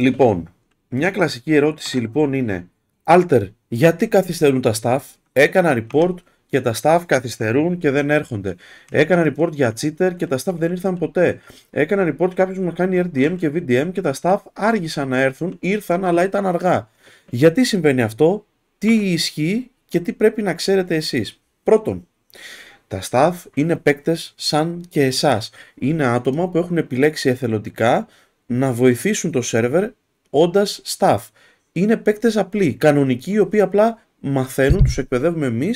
Λοιπόν, μια κλασική ερώτηση λοιπόν είναι Alter, γιατί καθυστερούν τα staff, έκανα report και τα staff καθυστερούν και δεν έρχονται. Έκανα report για cheater και τα staff δεν ήρθαν ποτέ. Έκανα report κάποιος που να κάνει RDM και VDM και τα staff άργησαν να έρθουν, ήρθαν αλλά ήταν αργά. Γιατί συμβαίνει αυτό, τι ισχύει και τι πρέπει να ξέρετε εσείς. Πρώτον, τα staff είναι παίκτες σαν και εσάς. Είναι άτομα που έχουν επιλέξει εθελοντικά να βοηθήσουν το σερβερ όντας staff. Είναι παίκτες απλοί, κανονικοί, οι οποίοι απλά μαθαίνουν, τους εκπαιδεύουμε εμείς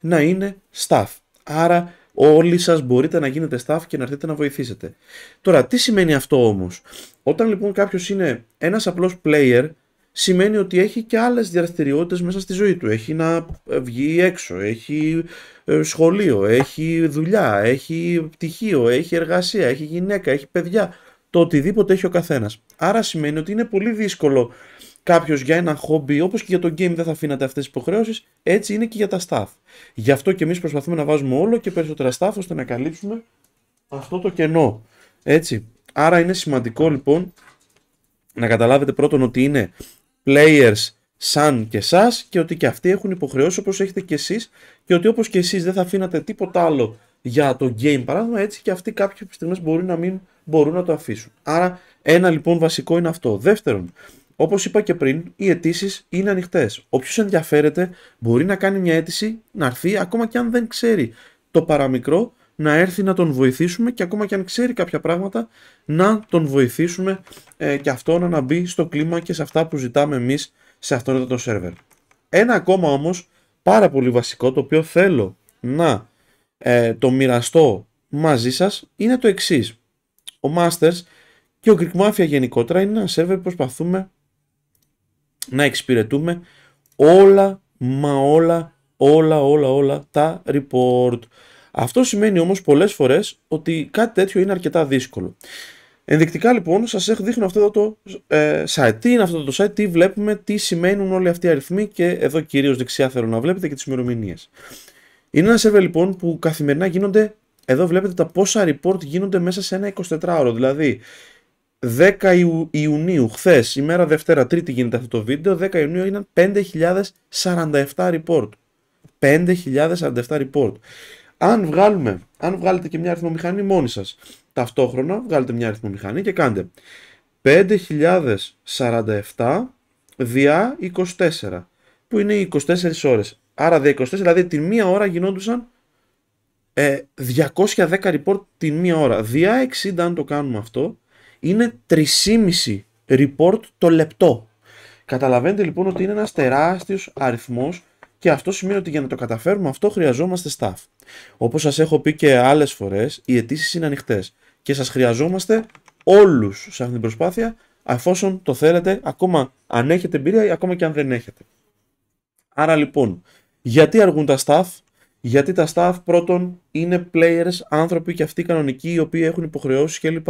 να είναι staff. Άρα όλοι σας μπορείτε να γίνετε staff και να έρθετε να βοηθήσετε. Τώρα, τι σημαίνει αυτό όμως. Όταν λοιπόν κάποιος είναι ένας απλός player, σημαίνει ότι έχει και άλλες δραστηριότητες μέσα στη ζωή του. Έχει να ε, βγει έξω, έχει ε, σχολείο, έχει δουλειά, έχει πτυχίο, έχει εργασία, έχει γυναίκα, έχει παιδιά το οτιδήποτε έχει ο καθένας. Άρα σημαίνει ότι είναι πολύ δύσκολο κάποιος για ένα χόμπι, όπως και για το game δεν θα αφήνατε αυτές τις υποχρεώσεις, έτσι είναι και για τα staff. Γι' αυτό και εμείς προσπαθούμε να βάζουμε όλο και περισσότερα staff ώστε να καλύψουμε αυτό το κενό. Έτσι. Άρα είναι σημαντικό λοιπόν να καταλάβετε πρώτον ότι είναι players σαν και εσά και ότι και αυτοί έχουν υποχρεώσεις όπως έχετε και εσείς και ότι όπως και εσείς δεν θα αφήνατε τίποτα άλλο για το game παράδειγμα, έτσι και αυτοί κάποιες στιγμές μπορεί να μην μπορούν να το αφήσουν. Άρα, ένα λοιπόν βασικό είναι αυτό. Δεύτερον, όπως είπα και πριν, οι αιτήσεις είναι ανοιχτές. Όποιος ενδιαφέρεται μπορεί να κάνει μια αίτηση, να έρθει, ακόμα και αν δεν ξέρει το παραμικρό, να έρθει να τον βοηθήσουμε και ακόμα και αν ξέρει κάποια πράγματα, να τον βοηθήσουμε ε, και αυτό να μπει στο κλίμα και σε αυτά που ζητάμε εμείς σε αυτό εδώ το σερβερ. Ένα ακόμα όμως πάρα πολύ βασικό το οποίο θέλω να ε, το μοιραστώ μαζί σας είναι το εξής ο Masters και ο Greek Mafia γενικότερα είναι ένα σερβερ που προσπαθούμε να εξυπηρετούμε όλα μα όλα όλα όλα όλα τα report. Αυτό σημαίνει όμως πολλές φορές ότι κάτι τέτοιο είναι αρκετά δύσκολο. Ενδεικτικά λοιπόν σας έχω δείχνω αυτό το ε, site. Τι είναι αυτό το site, τι βλέπουμε, τι σημαίνουν όλοι αυτοί οι αριθμοί και εδώ κυρίως δεξιά θέλω να βλέπετε και τις ημερομηνίες. Είναι ένα σερβερ λοιπόν που καθημερινά γίνονται εδώ βλέπετε τα πόσα report γίνονται μέσα σε ένα 24ωρο. Δηλαδή, 10 Ιου, Ιουνίου, χθες, ημέρα Δευτέρα, Τρίτη γίνεται αυτό το βίντεο, 10 Ιουνίου έγιναν 5.047 report. 5.047 report. Αν βγάλουμε, αν βγάλετε και μια αριθμομηχανή μόνη σας, ταυτόχρονα βγάλετε μια αριθμομηχανή και κάντε 5.047 διά 24, που είναι 24 ώρες. Άρα δια 24, δηλαδή την μία ώρα γινόντουσαν 210 ε, report την μία ώρα. Διά 60 αν το κάνουμε αυτό είναι 3,5 report το λεπτό. Καταλαβαίνετε λοιπόν ότι είναι ένας τεράστιος αριθμός και αυτό σημαίνει ότι για να το καταφέρουμε αυτό χρειαζόμαστε staff. Όπως σας έχω πει και άλλες φορές, οι αιτήσεις είναι ανοιχτές και σας χρειαζόμαστε όλους σε αυτή την προσπάθεια Αφόσον το θέλετε, ακόμα αν έχετε εμπειρία ή ακόμα και αν δεν έχετε. Άρα λοιπόν, γιατί αργούν τα staff, γιατί τα staff πρώτον είναι players, άνθρωποι και αυτοί κανονικοί οι οποίοι έχουν υποχρεώσεις κλπ.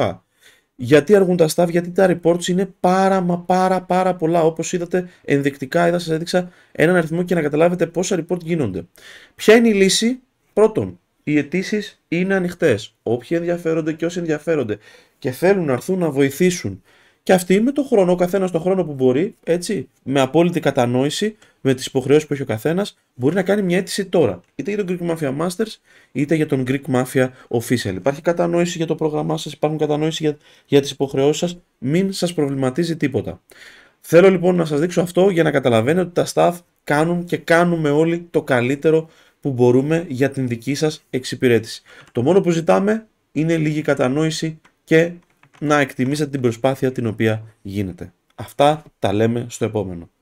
Γιατί αργούν τα staff, γιατί τα reports είναι πάρα μα πάρα πάρα πολλά. Όπως είδατε ενδεικτικά, είδα σας έδειξα έναν αριθμό και να καταλάβετε πόσα report γίνονται. Ποια είναι η λύση, πρώτον, οι αιτήσει είναι ανοιχτές. Όποιοι ενδιαφέρονται και όσοι ενδιαφέρονται και θέλουν να έρθουν να βοηθήσουν. Και αυτοί με το χρόνο, ο καθένας το χρόνο που μπορεί, έτσι, με απόλυτη κατανόηση, με τις υποχρεώσεις που έχει ο καθένας, μπορεί να κάνει μια αίτηση τώρα. Είτε για τον Greek Mafia Masters, είτε για τον Greek Mafia Official. Υπάρχει κατανόηση για το πρόγραμμά σας, υπάρχουν κατανόηση για, για τις υποχρεώσεις σας. Μην σας προβληματίζει τίποτα. Θέλω λοιπόν να σας δείξω αυτό για να καταλαβαίνετε ότι τα staff κάνουν και κάνουμε όλοι το καλύτερο που μπορούμε για την δική σας εξυπηρέτηση. Το μόνο που ζητάμε είναι λίγη κατανόηση και να εκτιμήσετε την προσπάθεια την οποία γίνεται. Αυτά τα λέμε στο επόμενο.